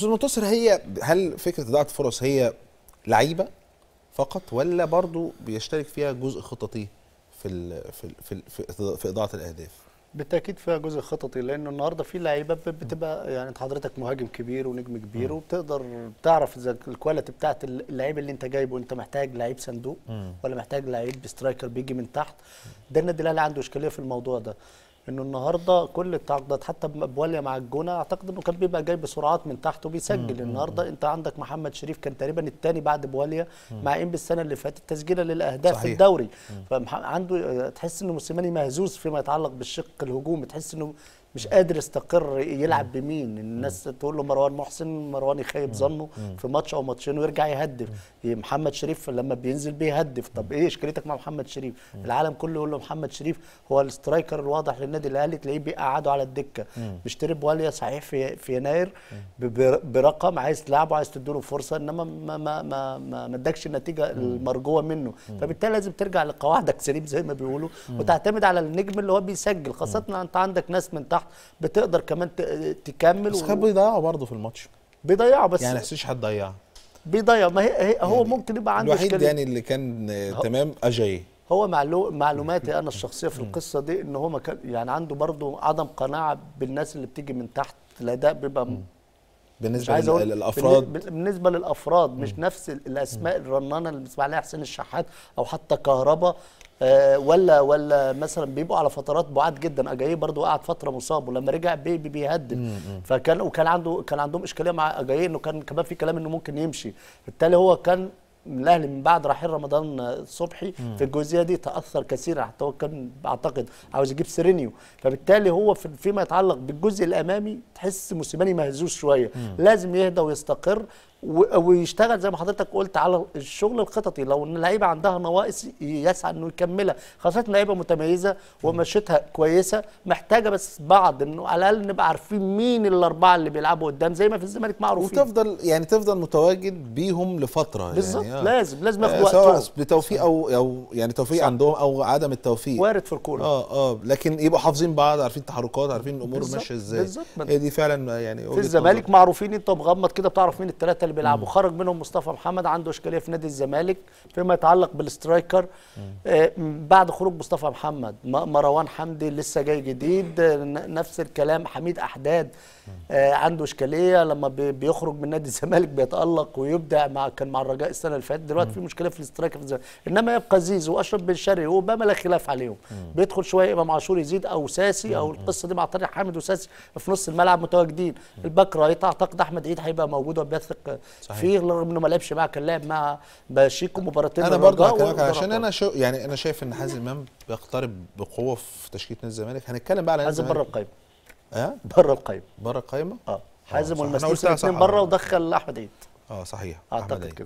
استاذ منتصر هي هل فكره ضاعت فرص هي لعيبه فقط ولا برضو بيشترك فيها جزء خططي في الـ في الـ في, الـ في, اضاعه الاهداف بالتاكيد فيها جزء خططي لانه النهارده في لعيبه بتبقى يعني انت حضرتك مهاجم كبير ونجم كبير مم. وبتقدر تعرف اذا الكواليتي بتاعت اللعيب اللي انت جايبه انت محتاج لعيب صندوق ولا محتاج لعيب سترايكر بيجي من تحت ده النادي الاهلي عنده اشكاليه في الموضوع ده انه النهارده كل التعاقدات حتى بوليا مع الجونه اعتقد انه كان بيبقى جاي بسرعات من تحت وبيسجل النهارده انت عندك محمد شريف كان تقريبا الثاني بعد بوليا مع انبي السنه اللي فاتت تسجيلا للاهداف صحيح. في الدوري فعنده آه، تحس انه موسيماني مهزوز فيما يتعلق بالشق الهجومي تحس انه مش قادر يستقر يلعب بمين الناس تقول له مروان محسن مروان يخيب ظنه في ماتش او ماتشين ويرجع يهدف محمد شريف لما بينزل بيهدف طب ايه اشكاليتك مع محمد شريف العالم كله يقول له محمد شريف هو الاسترايكر الواضح للنادي الاهلي تلاقيه بيقعده على الدكه مشتري بواليا صحيح في في يناير برقم عايز تلعبه عايز تديله فرصه انما ما ما ما ما ادكش النتيجه المرجوه منه فبالتالي لازم ترجع لقواعدك سليم زي ما بيقولوا وتعتمد على النجم اللي هو بيسجل خاصه انت عندك ناس من تحت تحت بتقدر كمان تكمل بس و... كان بيضيعوا برضه في الماتش بيضيعوا بس يعني حسيش حد ضيع بيضيع ما هي, هي هو يعني ممكن يبقى عنده الوحيد يعني اللي كان تمام اجاي هو معلو... معلوماتي انا الشخصيه في القصه دي ان هو كان يعني عنده برضه عدم قناعه بالناس اللي بتيجي من تحت الاداء بيبقى بالنسبه عايز أقول للافراد بالنسبه للافراد مش مش نفس الاسماء الرنانه اللي بنسمع عليها حسين الشحات او حتى كهربا آه، ولا ولا مثلا بيبقوا على فترات بعاد جدا اجاي برضو قعد فتره مصاب ولما رجع بيبي بيهدد فكان وكان عنده كان عندهم اشكاليه مع اجاي انه كان كمان في كلام انه ممكن يمشي بالتالي هو كان الاهلي من بعد رحيل رمضان صبحي في الجزئيه دي تاثر كثيرا حتى هو كان اعتقد عاوز يجيب سيرينيو فبالتالي هو فيما يتعلق بالجزء الامامي تحس موسيماني مهزوز شويه لازم يهدى ويستقر ويشتغل زي ما حضرتك قلت على الشغل الخططي لو ان اللعيبه عندها نواقص يسعى انه يكملها خاصه لعيبه متميزه ومشيتها كويسه محتاجه بس بعض انه على الاقل نبقى عارفين مين الاربعه اللي بيلعبوا قدام زي ما في الزمالك معروفين وتفضل يعني تفضل متواجد بيهم لفتره يعني. بالظبط يعني لازم لازم ياخد آه، وقت سواء بتوفيق او او يعني توفيق صح. عندهم او عدم التوفيق وارد في الكوره اه اه لكن يبقوا حافظين بعض عارفين التحركات عارفين الامور ماشيه ازاي بالظبط هي دي فعلا يعني في الزمالك معروفين انت مغمض كده بتعرف مين الثلاثه اللي بيلعبوا خرج منهم مصطفى محمد عنده اشكاليه في نادي الزمالك فيما يتعلق بالسترايكر آه بعد خروج مصطفى محمد مروان حمدي لسه جاي جديد آه، نفس الكلام حميد احداد آه عنده اشكاليه لما بيخرج من نادي الزمالك بيتالق ويبدع مع كان مع الرجاء السنه اللي فاتت دلوقتي في مشكله في الاسترايكر في انما يبقى زيزو واشرف بن شرقي واباما لا خلاف عليهم بيدخل شويه امام عاشور يزيد او ساسي او القصه دي مع طارق حامد وساسي في نص الملعب متواجدين الباك رايت اعتقد احمد عيد هيبقى موجود وبيثق في رغم انه ما لعبش معاه كان لعب مع بشيكو مباراتين انا برضه آه، هكلمك عشان انا شو يعني انا شايف ان حازم امام بيقترب بقوه في تشكيله نادي الزمالك هنتكلم بقى على حازم بره القايمه اه بره القايمه بره القايمه اه حازم آه، والمسلسل الاثنين بره ودخل احمد عيد اه صحيح اعتقد كده